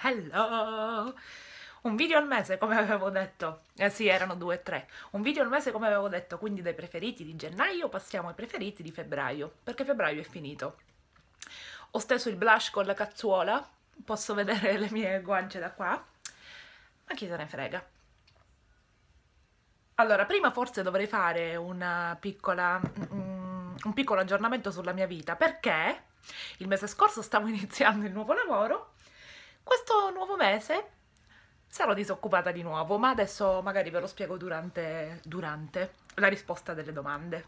Hello! Un video al mese, come avevo detto. Eh sì, erano due o tre. Un video al mese, come avevo detto, quindi dai preferiti di gennaio passiamo ai preferiti di febbraio, perché febbraio è finito. Ho steso il blush con la cazzuola, posso vedere le mie guance da qua, ma chi se ne frega. Allora, prima forse dovrei fare una piccola... Mm, un piccolo aggiornamento sulla mia vita perché il mese scorso stavo iniziando il nuovo lavoro questo nuovo mese sarò disoccupata di nuovo, ma adesso magari ve lo spiego durante, durante la risposta delle domande.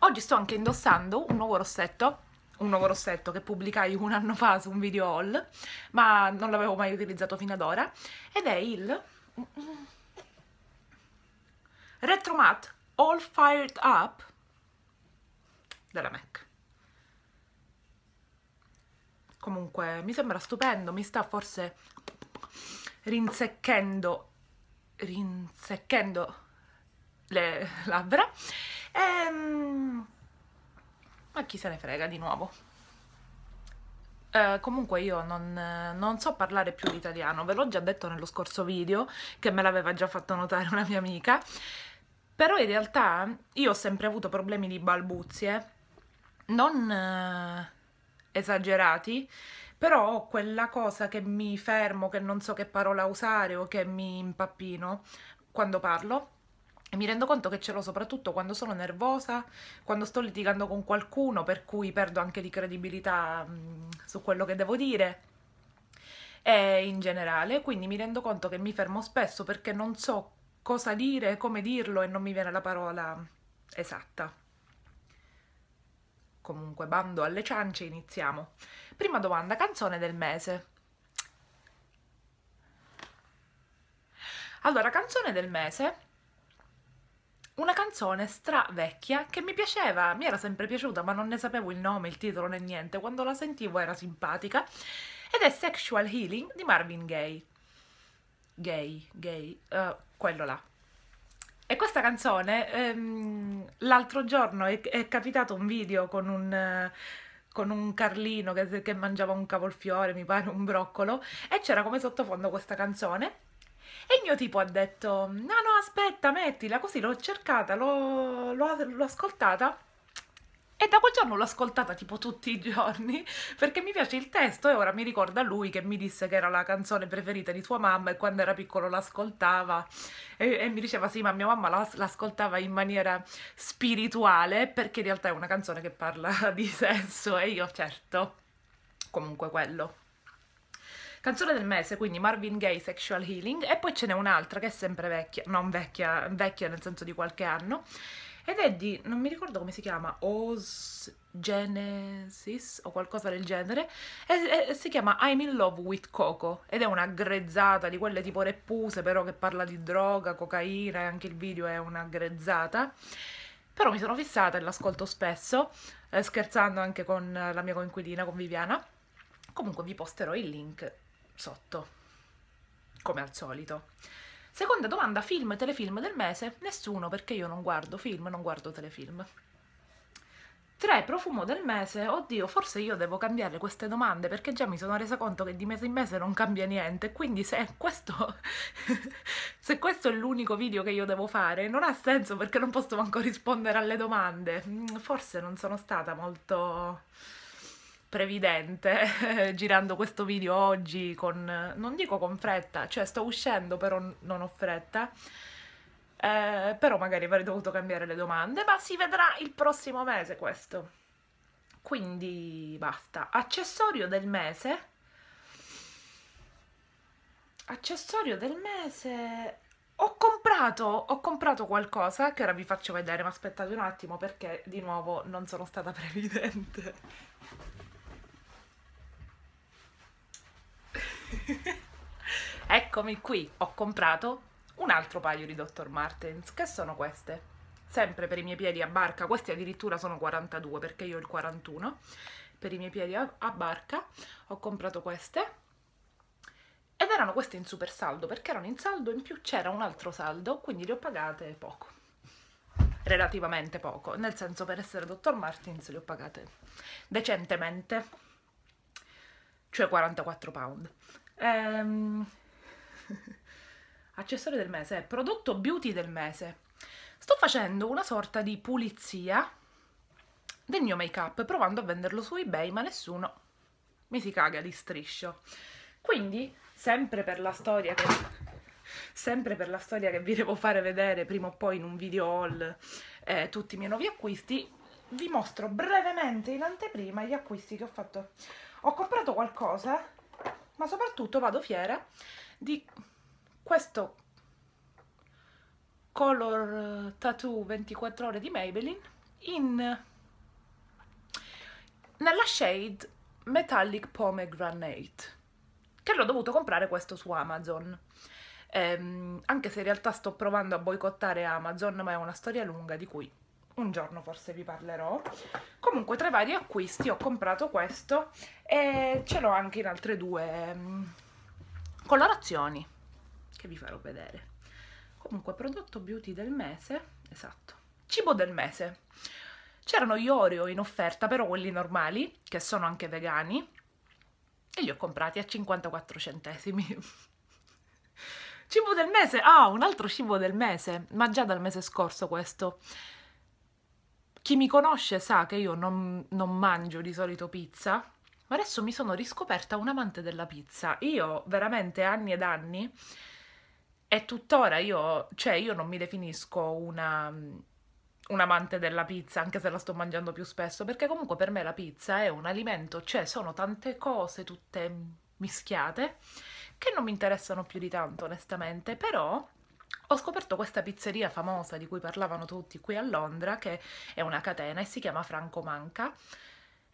Oggi sto anche indossando un nuovo rossetto un nuovo rossetto che pubblicai un anno fa su un video haul, ma non l'avevo mai utilizzato fino ad ora, ed è il Retro Matte All Fired Up della MAC comunque mi sembra stupendo mi sta forse rinsecchendo rinsecchendo le labbra ehm, ma chi se ne frega di nuovo eh, comunque io non, non, so parlare più l'italiano ve l'ho già detto nello scorso video che me l'aveva già fatto notare una mia amica però in realtà io ho sempre avuto problemi di balbuzie non... Eh, esagerati, però ho quella cosa che mi fermo, che non so che parola usare o che mi impappino quando parlo. E mi rendo conto che ce l'ho soprattutto quando sono nervosa, quando sto litigando con qualcuno, per cui perdo anche di credibilità mh, mm, su quello che devo dire e in generale, quindi mi rendo conto che mi fermo spesso perché non so cosa dire, come dirlo e non mi viene la parola esatta. Comunque, bando alle ciance, iniziamo. Prima domanda, canzone del mese. Allora, canzone del mese una canzone stravecchia che mi piaceva, mi era sempre piaciuta, ma non ne sapevo il nome, il titolo né niente. Quando la sentivo era simpatica. Ed è Sexual Healing di Marvin Gaye. Gay, gay, uh, eh, quello là. E questa canzone, ehm, l'altro giorno è, è, capitato un video con un, eh, con un Carlino che, che, mangiava un cavolfiore, mi pare un broccolo, e c'era come sottofondo questa canzone. E il mio tipo ha detto, no no aspetta mettila, così l'ho cercata, l'ho ascoltata e da quel giorno l'ho ascoltata tipo tutti i giorni perché mi piace il testo e ora mi ricorda lui che mi disse che era la canzone preferita di sua mamma e quando era piccolo l'ascoltava e, e mi diceva sì ma mia mamma l'ascoltava in maniera spirituale perché in realtà è una canzone che parla di sesso e io certo, comunque quello. Canzone del mese, quindi Marvin Gaye Sexual Healing e poi ce n'è un'altra che è sempre vecchia, non vecchia, vecchia nel senso di qualche anno ed è di, non mi ricordo come si chiama, Osgenesis o qualcosa del genere, e, e, si chiama I'm in love with Coco ed è una grezzata di quelle tipo reppuse però che parla di droga, cocaina e anche il video è una grezzata. Però mi sono fissata e l'ascolto spesso, eh, scherzando anche con la mia coinquilina, con Viviana. Comunque vi posterò il link sotto, come al solito. Seconda domanda, film e telefilm del mese? Nessuno, perché io non guardo film, non guardo telefilm. Tre, Profumo del mese? Oddio, forse io devo cambiare queste domande perché già mi sono resa conto che di mese in mese non cambia niente, quindi se questo, se questo è l'unico video che io devo fare non ha senso perché non posso manco rispondere alle domande. Mm, forse non sono stata molto previdente girando questo video oggi con, non dico con fretta, cioè sto uscendo però non ho fretta, eh, però magari avrei dovuto cambiare le domande, ma si vedrà il prossimo mese questo. Quindi basta. Accessorio del mese. Accessorio del mese. Ho comprato, ho comprato qualcosa che ora vi faccio vedere, ma aspettate un attimo perché di nuovo non sono stata previdente. Eccomi qui, ho comprato un altro paio di Dr. Martens, che sono queste, sempre per i miei piedi a barca, questi addirittura sono 42 perché io ho il 41, per i miei piedi a, a barca ho comprato queste, ed erano queste in super saldo, perché erano in saldo, in più c'era un altro saldo, quindi le ho pagate poco, relativamente poco, nel senso per essere Dr. Martens le ho pagate decentemente cioè 44 pound. Ehm... accessorio del mese, prodotto beauty del mese. Sto facendo una sorta di pulizia del mio make-up, provando a venderlo su eBay, ma nessuno mi si caga di striscio. Quindi, sempre per la storia che, sempre per la storia che vi devo fare vedere prima o poi in un video haul eh, tutti i miei nuovi acquisti, vi mostro brevemente in anteprima gli acquisti che ho fatto ho comprato qualcosa ma soprattutto vado fiera di questo color eh, tattoo 24 ore di Maybelline in nella shade metallic pomegranate che l'ho dovuto comprare questo su Amazon ehm, anche se in realtà sto provando a boicottare Amazon ma è una storia lunga di cui un giorno forse vi parlerò comunque tra i vari acquisti ho comprato questo e ce l'ho anche in altre due mm, colorazioni che vi farò vedere comunque prodotto beauty del mese esatto cibo del mese c'erano gli Oreo in offerta però quelli normali che sono anche vegani e li ho comprati a 54 centesimi cibo del mese ah un altro cibo del mese ma già dal mese scorso questo chi mi conosce sa che io non, non mangio di solito pizza, ma adesso mi sono riscoperta un amante della pizza. Io veramente anni ed anni e tuttora io, cioè io non mi definisco una, un amante della pizza, anche se la sto mangiando più spesso, perché comunque per me la pizza è un alimento, cioè sono tante cose tutte mischiate che non mi interessano più di tanto, onestamente, però ho scoperto questa pizzeria famosa di cui parlavano tutti qui a Londra, che è una catena e si chiama Franco Manca.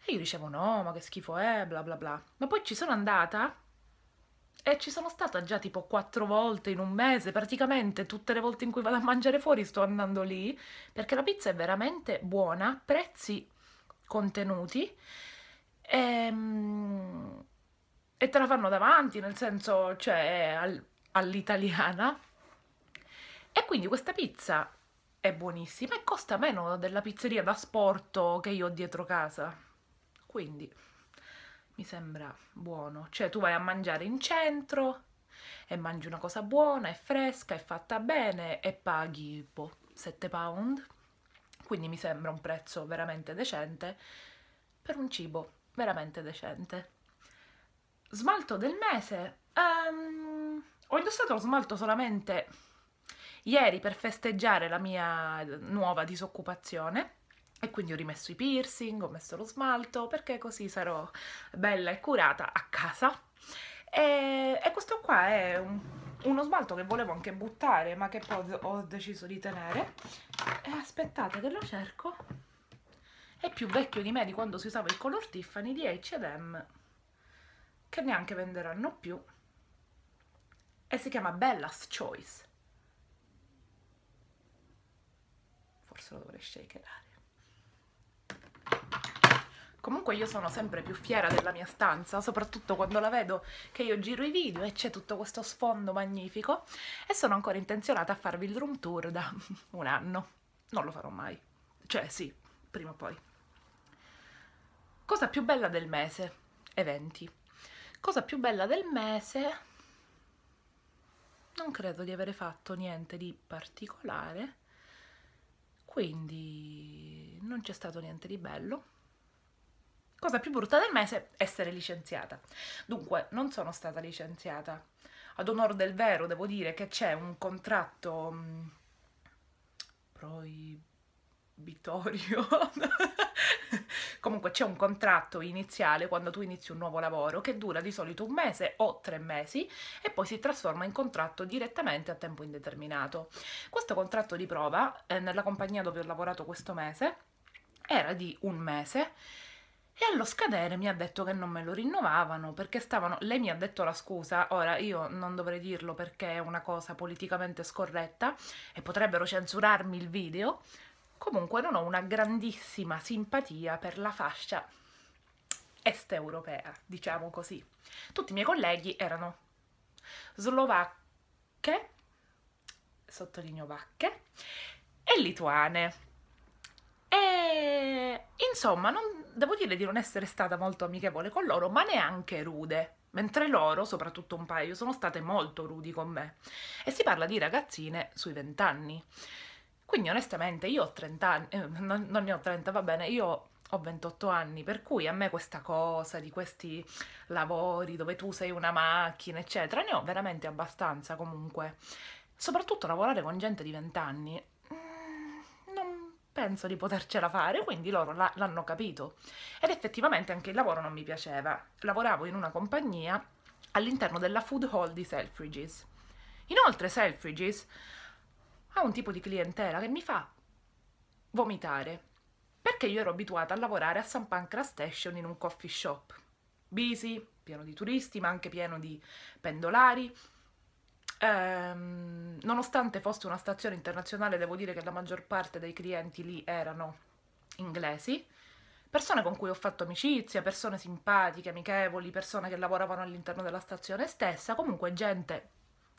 E io dicevo no, ma che schifo è, bla bla bla. Ma poi ci sono andata e ci sono stata già tipo quattro volte in un mese, praticamente tutte le volte in cui vado a mangiare fuori sto andando lì, perché la pizza è veramente buona, prezzi contenuti e, ehm, e te la fanno davanti, nel senso, cioè all'italiana e quindi questa pizza è buonissima e costa meno della pizzeria da sporto che io ho dietro casa. Quindi mi sembra buono. Cioè tu vai a mangiare in centro e mangi una cosa buona, è fresca, è fatta bene e paghi boh, 7 pound. Quindi mi sembra un prezzo veramente decente per un cibo veramente decente. Smalto del mese. Um, ho indossato lo smalto solamente ieri per festeggiare la mia nuova disoccupazione e quindi ho rimesso i piercing, ho messo lo smalto perché così sarò bella e curata a casa e, e questo qua è un, uno smalto che volevo anche buttare ma che poi ho deciso di tenere e aspettate che lo cerco è più vecchio di me di quando si usava il color Tiffany di H&M che neanche venderanno più e si chiama Bella's Choice forse lo dovrei shakerare. Comunque io sono sempre più fiera della mia stanza, soprattutto quando la vedo che io giro i video e c'è tutto questo sfondo magnifico e sono ancora intenzionata a farvi il room tour da un anno. Non lo farò mai. Cioè sì, prima o poi. Cosa più bella del mese? Eventi. Cosa più bella del mese? Non credo di avere fatto niente di particolare quindi non c'è stato niente di bello. Cosa più brutta del mese, essere licenziata. Dunque, non sono stata licenziata. Ad onore del vero devo dire che c'è un contratto mm, proibitorio comunque c'è un contratto iniziale quando tu inizi un nuovo lavoro che dura di solito un mese o tre mesi e poi si trasforma in contratto direttamente a tempo indeterminato. Questo contratto di prova, eh, nella compagnia dove ho lavorato questo mese, era di un mese e allo scadere mi ha detto che non me lo rinnovavano perché stavano. Lei mi ha detto la scusa, ora io non dovrei dirlo perché è una cosa politicamente scorretta e potrebbero censurarmi il video, Comunque non ho una grandissima simpatia per la fascia est-europea, diciamo così. Tutti i miei colleghi erano slovacche, sottolineo vacche, e lituane. E insomma, non, devo dire di non essere stata molto amichevole con loro, ma neanche rude. Mentre loro, soprattutto un paio, sono state molto rudi con me. E si parla di ragazzine sui vent'anni. anni quindi onestamente io ho 30 anni, eh, non, non, ne ho 30, va bene, io ho 28 anni, per cui a me questa cosa di questi lavori dove tu sei una macchina, eccetera, ne ho veramente abbastanza comunque. Soprattutto lavorare con gente di 20 anni, mm, non penso di potercela fare, quindi loro la, l'hanno capito. Ed effettivamente anche il lavoro non mi piaceva. Lavoravo in una compagnia all'interno della food hall di Selfridges. Inoltre Selfridges ha un tipo di clientela che mi fa vomitare, perché io ero abituata a lavorare a San Pancras Station in un coffee shop, busy, pieno di turisti, ma anche pieno di pendolari. Ehm, nonostante fosse una stazione internazionale, devo dire che la maggior parte dei clienti lì erano inglesi, persone con cui ho fatto amicizia, persone simpatiche, amichevoli, persone che lavoravano all'interno della stazione stessa, comunque gente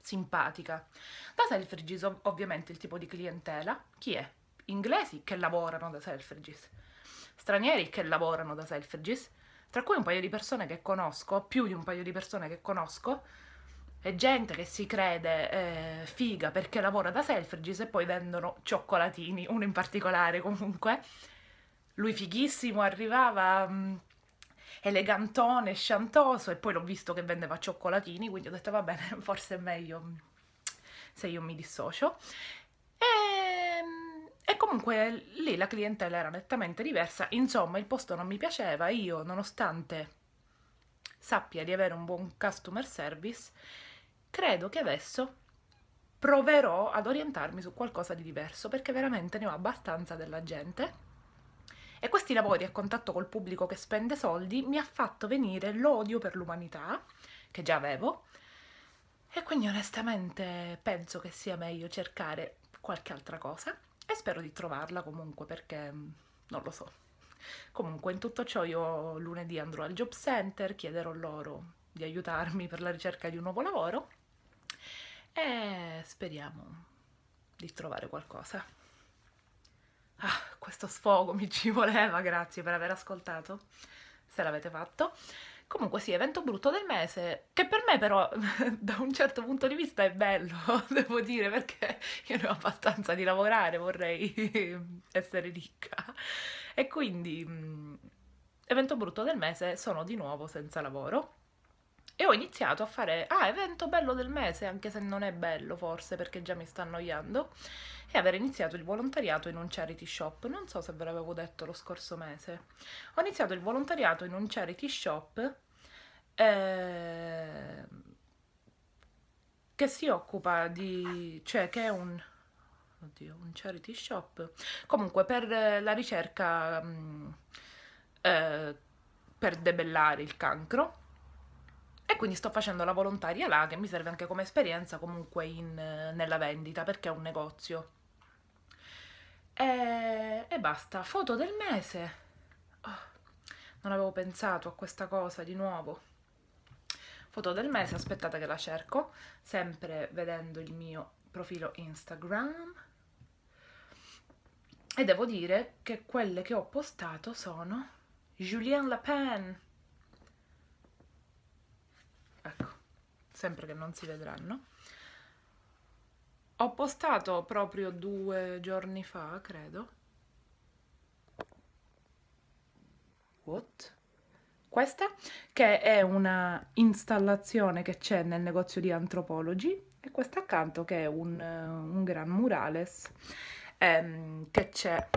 simpatica. Da Selfridges ov ovviamente il tipo di clientela, chi è? Inglesi che lavorano da Selfridges, stranieri che lavorano da Selfridges, tra cui un paio di persone che conosco, più di un paio di persone che conosco, e gente che si crede eh, figa perché lavora da Selfridges e poi vendono cioccolatini, uno in particolare comunque. Lui fighissimo arrivava... Mh, mm, elegantone, sciantoso e poi l'ho visto che vendeva cioccolatini, quindi ho detto va bene, forse è meglio se io mi dissocio. E, ehm, e comunque lì la clientela era nettamente diversa, insomma il posto non mi piaceva, io nonostante sappia di avere un buon customer service, credo che adesso proverò ad orientarmi su qualcosa di diverso perché veramente ne ho abbastanza della gente e questi lavori a contatto col pubblico che spende soldi mi ha fatto venire l'odio per l'umanità, che già avevo, e quindi onestamente penso che sia meglio cercare qualche altra cosa e spero di trovarla comunque perché mm, non lo so. Comunque in tutto ciò io lunedì andrò al job center, chiederò loro di aiutarmi per la ricerca di un nuovo lavoro e speriamo di trovare qualcosa. Ah, questo sfogo mi ci voleva, grazie per aver ascoltato, se l'avete fatto. Comunque sì, evento brutto del mese, che per me però da un certo punto di vista è bello, devo dire, perché io ne ho abbastanza di lavorare, vorrei essere ricca. E quindi, mm, evento brutto del mese, sono di nuovo senza lavoro. E ho iniziato a fare, ah, evento bello del mese, anche se non è bello forse perché già mi sta annoiando, e aver iniziato il volontariato in un charity shop. Non so se ve l'avevo detto lo scorso mese. Ho iniziato il volontariato in un charity shop eh, che si occupa di... cioè che è un... Oddio, un charity shop. Comunque, per la ricerca mh, mm, eh, per debellare il cancro e quindi sto facendo la volontaria là, che mi serve anche come esperienza comunque in, eh, nella vendita, perché è un negozio. E, e basta, foto del mese. Oh, non avevo pensato a questa cosa di nuovo. Foto del mese, aspettate che la cerco, sempre vedendo il mio profilo Instagram. E devo dire che quelle che ho postato sono Julien Lapin ecco, sempre che non si vedranno. Ho postato proprio due giorni fa, credo. What? Questa, che è una installazione che c'è nel negozio di Antropology e questa accanto che è un, eh, un gran murales ehm, che c'è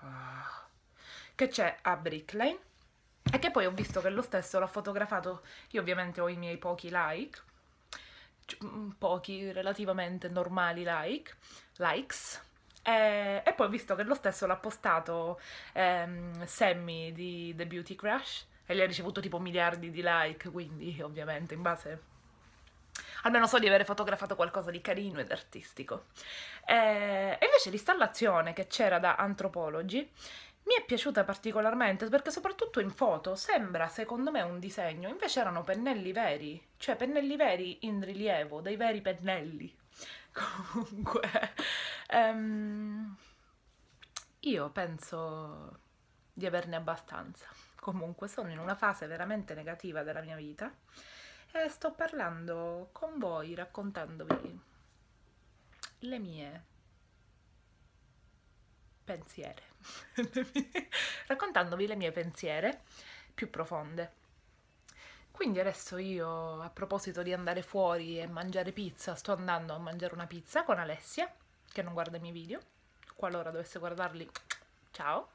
ah, che c'è a Brick e che poi ho visto che lo stesso l'ha fotografato, io ovviamente ho i miei pochi like, mm, pochi relativamente normali like, likes, e, e poi ho visto che lo stesso l'ha postato ehm, Sammy di The Beauty Crash e gli ha ricevuto tipo miliardi di like, quindi ovviamente in base... Almeno so di aver fotografato qualcosa di carino ed artistico. E, e invece l'installazione che c'era da Anthropology mi è piaciuta particolarmente perché soprattutto in foto sembra secondo me un disegno, invece erano pennelli veri, cioè pennelli veri in rilievo, dei veri pennelli. Comunque, um, io penso di averne abbastanza. Comunque sono in una fase veramente negativa della mia vita e sto parlando con voi raccontandovi le mie pensiere, raccontandovi le mie pensiere più profonde. Quindi adesso io, a proposito di andare fuori e mangiare pizza, sto andando a mangiare una pizza con Alessia, che non guarda i miei video, qualora dovesse guardarli, ciao.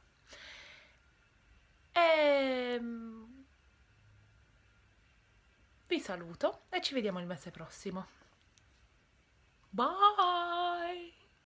E... Ehm, vi saluto e ci vediamo il mese prossimo. Bye!